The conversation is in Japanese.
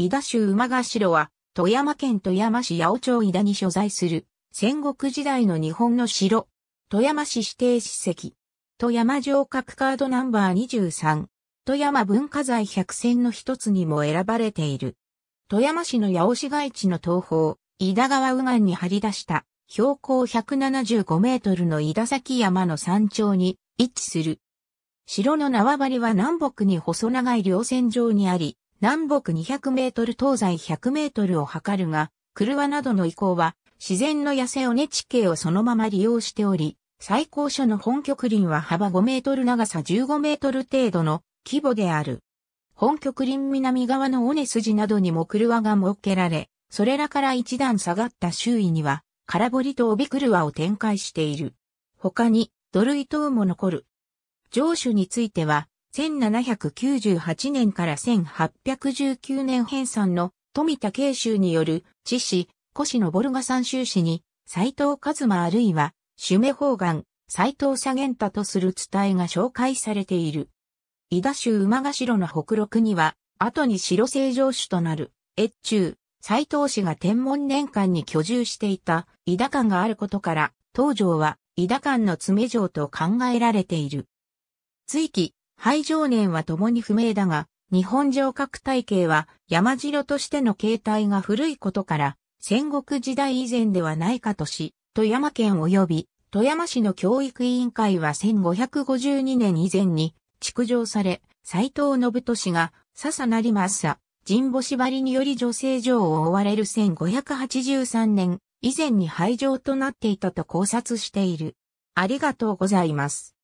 伊田州馬ヶ城は、富山県富山市八尾町伊田に所在する、戦国時代の日本の城。富山市指定史跡。富山城郭カードナンバー23。富山文化財百選の一つにも選ばれている。富山市の八尾市街地の東方、伊田川右岸に張り出した標高175メートルの伊田崎山の山頂に位置する。城の縄張りは南北に細長い稜線上にあり、南北200メートル東西100メートルを測るが、車などの移行は自然の痩せ尾根地形をそのまま利用しており、最高所の本極林は幅5メートル長さ15メートル程度の規模である。本極林南側の尾根筋などにも車が設けられ、それらから一段下がった周囲には、空堀と帯車を展開している。他に、土塁等も残る。城主については、1798年から1819年編纂の富田慶州による知史、古史のボルガ三州史に、斎藤一馬あるいは、主名方眼、斎藤左元太とする伝えが紹介されている。伊田州馬ヶ城の北六には、後に城成城主となる、越中、斎藤氏が天文年間に居住していた伊田間があることから、東城は伊田間の詰め城と考えられている。追記、肺常年は共に不明だが、日本城郭体系は山城としての形態が古いことから、戦国時代以前ではないかとし、富山県及び富山市の教育委員会は1552年以前に築城され、斎藤信俊が笹成政、神保縛りにより女性城を追われる1583年以前に廃城となっていたと考察している。ありがとうございます。